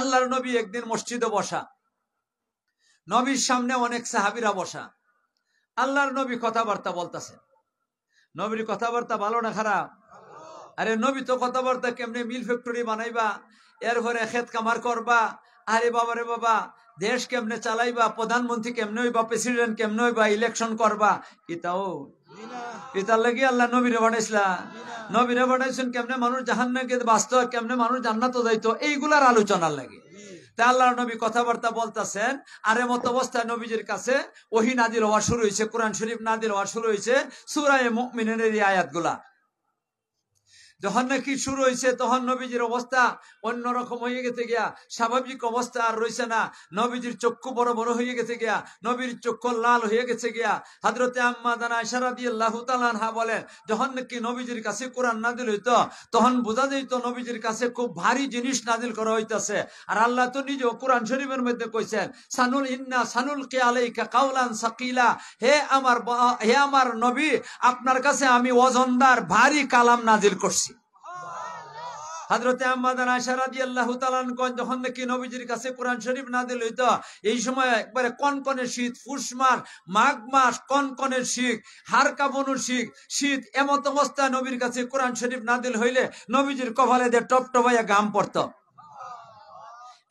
আল্লাহর নবী একদিন মসজিদে বসা নবীর সামনে অনেক সাহাবিরা বসা আল্লাহর নবী কথাবার্তা বলতেছে নবীর কথাবার্তা ভালো না খারাপ আরে নবী তো কথাবার্তা কেমনি মিল ফ্যাক্টরি বানাইবা এরপরে খেত কামার করবা আরে বাবা রে বাবা দেশ কেমনে চালাইবা প্রধানমন্ত্রী কেমনে হইবা প্রেসিডেন্ট কেমনে হইবা ইলেকশন করবা এটাও এটার লাগে আল্লাহ নবীরে বানাইছিলা নবীরে বানাইছেন কেমনে মানুষ জাহান্নাকে বাঁচত কেমনে মানুষ জান্নাত যাইতো এইগুলার আলোচনার লাগে তা আল্লাহ নবী কথাবার্তা বলতেছেন আর এমত অবস্থায় নবীজির কাছে ওহি নাদির হওয়া শুরু হয়েছে কোরআন শরীফ নাদির হওয়া শুরু হয়েছে সুরায় মুমিনের এই আয়াতগুলা যখন নাকি শুরু হয়েছে তখন নবীজির অবস্থা অন্য রকম হয়ে গেছে গিয়া স্বাভাবিক অবস্থা আর রয়েছে না নবীজির চক্ষু বড় বড় হয়ে গেছে গিয়া নবীর চক্ষু লাল হয়ে গেছে গিয়া হাজরতে বলেন যখন নাকি নবীজির কাছে কোরআন নাজিল হইত তখন বোঝা যাইত নবীজির কাছে খুব ভারী জিনিস নাজিল করা হইতেছে আর আল্লাহ তো নিজে কোরআন শরীফের মধ্যে কইছেন সানুল ইন্না সানুল কে আলাইকা কাউলান সাকিলা হে আমার হে আমার নবী আপনার কাছে আমি ওজনদার ভারী কালাম নাজিল করছি হাজরতে আম্মাদান আশারাদি আল্লাহ তালানগঞ্জ যখন নাকি নবীজির কাছে কোরআন শরীফ না দিল হইতো এই সময় একবারে কনকনের শীত ফুস মাস মাঘ মাস কনকনের শীত হার কাবনু শীত শীত এমত অবস্থায় নবীর কাছে কোরআন শরীফ না দিল হইলে নবীজির কপালে দিয়ে টপ গাম পড়তো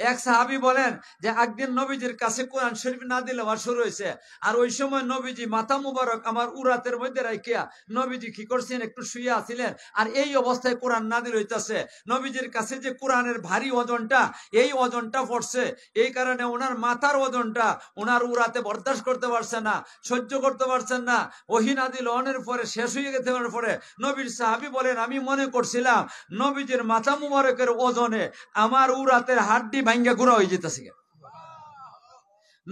এক সাহাবি বলেন যে একদিন নবীজির কাছে কোরআন শরীফ না দিলে আমার শুরু হয়েছে আর ওই সময় নবীজি মাথা মুবারক আমার উরাতের মধ্যে রাখিয়া নবীজি কি করছেন একটু শুয়ে আছিলেন আর এই অবস্থায় কোরআন না দিল হইতেছে নবীজির কাছে যে কোরআনের ভারী ওজনটা এই ওজনটা পড়ছে এই কারণে ওনার মাথার ওজনটা ওনার উরাতে বরদাস্ত করতে পারছে না সহ্য করতে পারছেন না ওহি নাদিল অনের পরে শেষ হয়ে গেতে পরে নবীর সাহাবি বলেন আমি মনে করছিলাম নবীজির মাথা মুবারকের ওজনে আমার উরাতের হাড্ডি মাইঙ্গা গুড়াও হয়ে যেতেছে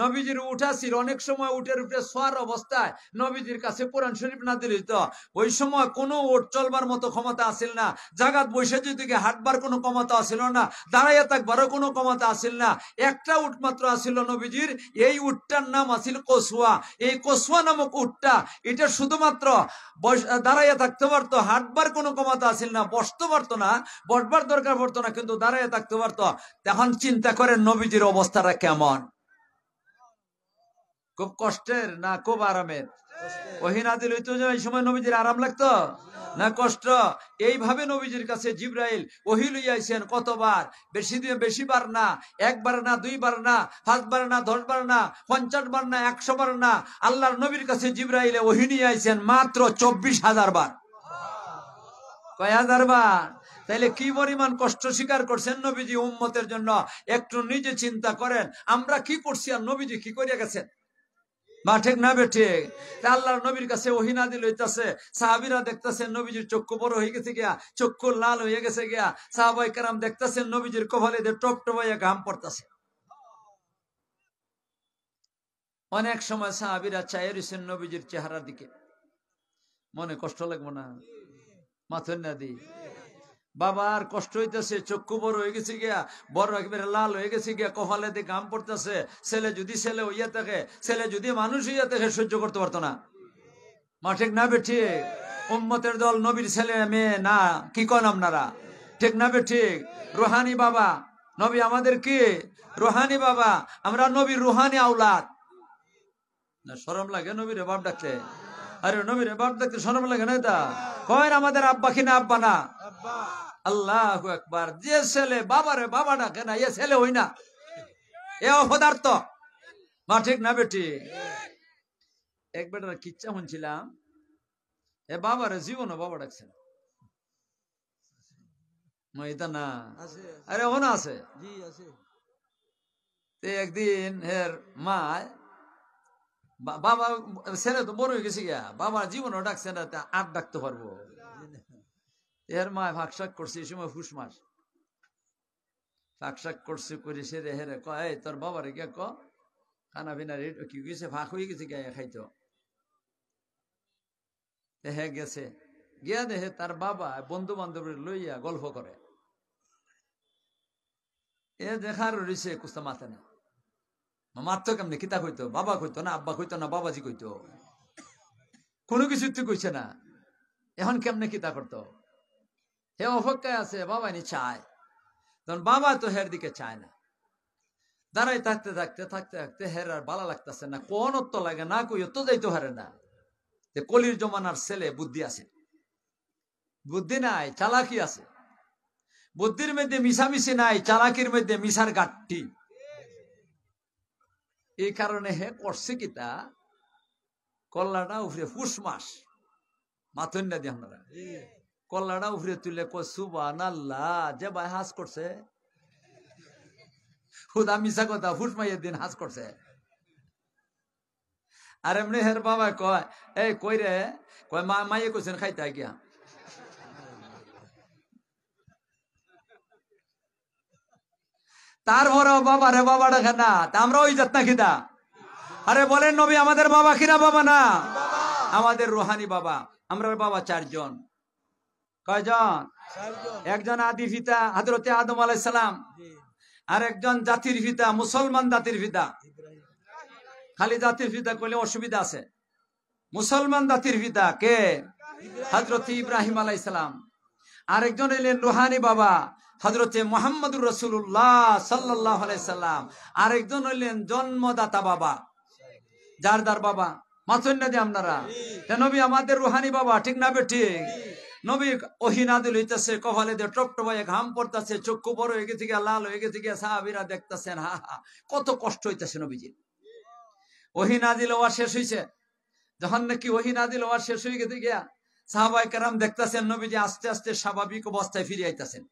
নবীজির উঠা ছিল অনেক সময় উঠের উঠে সোয়ার অবস্থায় নবীজির কাছে কোরআন শরীফ না দিল ওই সময় কোনো ওট চলবার মতো ক্ষমতা আসিল না জাগাত বৈশে দিকে হাঁটবার কোনো ক্ষমতা আসিল না দাঁড়াইয়া থাকবারও কোনো ক্ষমতা আসিল না একটা উঠ মাত্র আসিল নবীজির এই উঠটার নাম আসিল কসুয়া এই কসুয়া নামক উঠটা এটা শুধুমাত্র দাঁড়াইয়া থাকতে পারতো হাঁটবার কোনো ক্ষমতা আসিল না বসতে পারতো না বসবার দরকার পড়তো না কিন্তু দাঁড়াইয়া থাকতে পারতো তখন চিন্তা করেন নবীজির অবস্থাটা কেমন খুব কষ্টের না খুব আরামের ওহিনাদিল হইতো যে এই সময় নবীজির আরাম লাগতো না কষ্ট এইভাবে নবীজির কাছে জিব্রাইল ওহি লইয়াইছেন কতবার বেশি দিয়ে বেশি বার না একবার না দুইবার না পাঁচবার না দশবার না পঞ্চাশ বার না একশো বার না আল্লাহর নবীর কাছে জিব্রাইলে ওহি নিয়ে আইছেন মাত্র চব্বিশ হাজার বার কয় হাজার বার তাইলে কি পরিমাণ কষ্ট স্বীকার করছেন নবীজি উম্মতের জন্য একটু নিজে চিন্তা করেন আমরা কি করছি আর নবীজি কি করিয়া গেছেন ঠিক না বেঠে আল্লাহর নবীর কাছে হইতাছে সাহাবিরা দেখতেছেন নবীজির চক্ষু বড় হয়ে গেছে গিয়া চক্ষু লাল হয়ে গেছে গিয়া সাহাবাই কারাম নবীজির টপ টপাইয়া ঘাম পড়তেছে অনেক সময় সাহাবিরা চায়ের নবীজির চেহারা দিকে মনে কষ্ট লাগবো না মাথুর না দিই বাবার কষ্ট হইতেছে চক্ষু বড় হয়ে গেছে গিয়া বড় একবারে লাল হয়ে গেছে গিয়া কপালে দিয়ে গাম পড়তেছে ছেলে যদি ছেলে হইয়া থাকে ছেলে যদি মানুষ হইয়া থাকে সহ্য করতে পারতো না মা ঠিক না বেঠি উম্মতের দল নবীর ছেলে মেয়ে না কি কন আপনারা ঠিক না বেঠিক রোহানি বাবা নবী আমাদের কি রোহানি বাবা আমরা নবীর রুহানি আউলাদ না সরম লাগে নবীর বাপ ডাকলে আরে নবীর বাপ ডাকলে সরম লাগে না তা কয় আমাদের আব্বা কিনা আব্বা না আল্লাহ একবার যে ছেলে বাবারে বাবা ডাকে না এ ছেলে হই না এ অপদার্থ মা ঠিক না বেটি এক বেটার কিচ্ছা শুনছিলাম এ বাবারে জীবনও বাবা ডাকছে না বাবা ছেলে তো বড় হয়ে গেছে গিয়া বাবার জীবনও ডাকছে না আর ডাকতে পারবো এর মায় ভাগশাক করছে এই সময় ফুস মাস ভাগশাক করছে করে সে রে হেরে কয় তোর বাবার কে ক খানা পিনা রেট কি গেছে ভাগ হয়ে গেছে গায়ে খাইতো দেহে গেছে গিয়া দেহে তার বাবা বন্ধু বান্ধবের লইয়া গল্প করে এ দেখার রইছে কুস্তা মাথা না মারতো কেমনি কিতা কইতো বাবা কইতো না আব্বা কইতো না বাবাজি কইতো কোনো কিছু তুই কইছে না এখন কেমনে কিতা করতো হে অপেক্ষায় আছে বাবা নি চায় তখন বাবা তো হের দিকে চায় না দাঁড়াই থাকতে থাকতে থাকতে থাকতে হের আর বালা লাগতেছে না কোন অত্য লাগে না কই অত্য যাইতে হারে না যে কলির জমানার ছেলে বুদ্ধি আছে বুদ্ধি নাই চালাকি আছে বুদ্ধির মধ্যে মিশামিশি নাই চালাকির মধ্যে মিশার গাঠটি এই কারণে হে করছে কি তা কল্লাটা উফরে পুষ মাস মাথন্যা দিয়ে আপনারা কল্লাটাও উফরে তুলে কুবান আল্লাহ যে ভাই হাস করছে হুদা মিশা কথা ফুট মাইয়ের দিন হাস করছে আর এমনি হের বাবা কয় এই কই রে কয় মা মাইয়ে কইছেন খাইতে গিয়া তারপরে বাবা রে বাবা ডাকে না আমরা ওই যাত খিদা আরে বলেন নবী আমাদের বাবা কিনা বাবা না আমাদের রোহানি বাবা আমরা বাবা চারজন কয়জন একজন আদি পিতা হাদরতে আদম আলাইসালাম আর একজন জাতির পিতা মুসলমান জাতির পিতা খালি জাতির পিতা করলে অসুবিধা আছে মুসলমান জাতির পিতা কে হজরত ইব্রাহিম আলাইসালাম আরেকজন এলেন রুহানি বাবা হজরতে মোহাম্মদুর রসুল্লাহ সাল্লাহ আলাইসাল্লাম আরেকজন হইলেন জন্মদাতা বাবা যার দার বাবা মাথুন আপনারা কেন আমাদের রুহানি বাবা ঠিক না বে ঠিক নবী ওহিনাদুল হইতেছে কপালে দিয়ে টপটপায় ঘাম পড়তেছে চক্ষু বড় হয়ে গেছে গিয়া লাল হয়ে গেছে গিয়া সাহাবিরা দেখতেছেন হা হা কত কষ্ট হইতেছে নবীজির ওহিনাদিল ওয়া শেষ হইছে যখন নাকি ওহিনাদিল ওয়া শেষ হয়ে গেছে গিয়া সাহাবাই কারাম দেখতেছেন নবীজি আস্তে আস্তে স্বাভাবিক অবস্থায় ফিরে আইতাছেন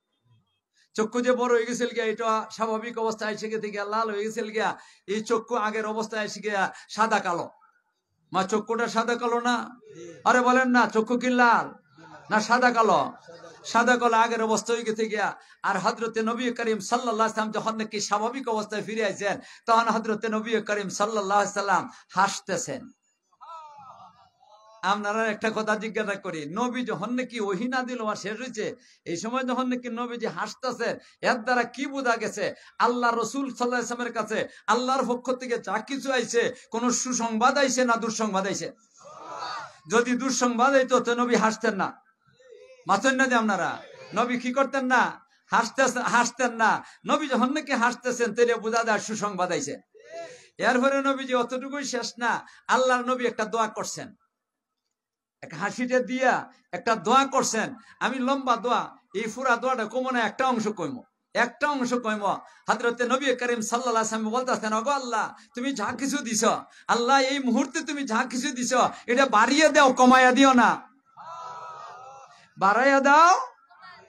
চক্ষু যে বড় হয়ে গেছিল গিয়া এটা স্বাভাবিক অবস্থায় এসে গেছে গিয়া লাল হয়ে গেছিল গিয়া এই চক্ষু আগের অবস্থায় এসে গিয়া সাদা কালো মা চক্ষুটা সাদা কালো না আরে বলেন না চক্ষু কি লাল না সাদা কালো সাদা কালো আগের অবস্থা হয়ে গেছে আর হজরতে নবী করিম সাল্লাম যখন নাকি স্বাভাবিক অবস্থায় ফিরে আসছেন তখন হজরতে নবী করিম সাল্লাম হাসতেছেন আপনারা একটা কথা জিজ্ঞাসা করি নবী যখন নাকি ওহিনা দিল আর শেষ হয়েছে এই সময় যখন নাকি নবী যে হাসতেছে এর দ্বারা কি বোঝা গেছে আল্লাহ রসুল সাল্লামের কাছে আল্লাহর পক্ষ থেকে যা কিছু আইছে কোন সুসংবাদ আইছে না দুঃসংবাদ আইছে যদি দুঃসংবাদ হইতো তো নবী হাসতেন না মাছেন না যে আপনারা নবী কি করতেন না হাসতেছেন হাসতেন না নবী যখন নাকি হাসতেছেন তেলে বোঝা যায় সুসংবাদ আইছে এরপরে নবীজি অতটুকুই শেষ না আল্লাহর নবী একটা দোয়া করছেন এক হাসিটা দিয়া একটা দোয়া করছেন আমি লম্বা দোয়া এই ফুরা দোয়াটা কমো না একটা অংশ কইম একটা অংশ কইম হাজরতে নবী করিম সাল্লাহ বলতেছেন অগো আল্লাহ তুমি যা কিছু দিছ আল্লাহ এই মুহূর্তে তুমি যা কিছু দিছ এটা বাড়িয়ে দাও কমাইয়া দিও না বাড়াইয়া দাও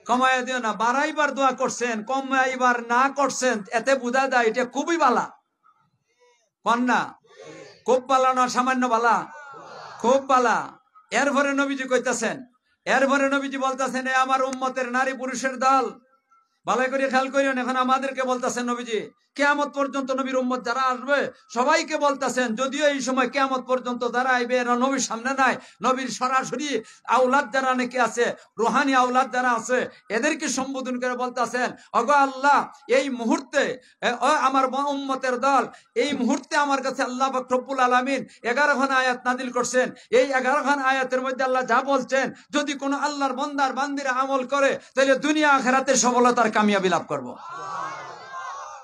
কমাইয়া দিও না বাড়াইবার দোয়া করছেন কমাইবার না করছেন এতে বুঝা যায় এটা খুবই বালা কন্যা খুব বালা না সামান্য বালা খুব বালা এরপরে নবীজি কইতাছেন এরপরে নবীজি বলতেছেন আমার উম্মতের নারী পুরুষের দল ভালো করে খেয়াল করেন এখন আমাদেরকে বলতেছেন নবীজি কেয়ামত পর্যন্ত নবীর উম্মত যারা আসবে সবাইকে বলতেছেন যদিও এই সময় কেয়ামত পর্যন্ত যারা আইবে এরা নবীর সামনে নাই নবীর সরাসরি আউলাদ যারা নাকি আছে রোহানি আউলাদ যারা আছে এদেরকে সম্বোধন করে বলতেছেন অগ আল্লাহ এই মুহূর্তে আমার উম্মতের দল এই মুহূর্তে আমার কাছে আল্লাহ ফক্রব্বুল আলমিন এগারো খান আয়াত নাদিল করছেন এই এগারো খান আয়াতের মধ্যে আল্লাহ যা বলছেন যদি কোনো আল্লাহর বন্দার বান্দিরা আমল করে তাহলে দুনিয়া আখেরাতের সফলতার কামিয়াবি লাভ করবো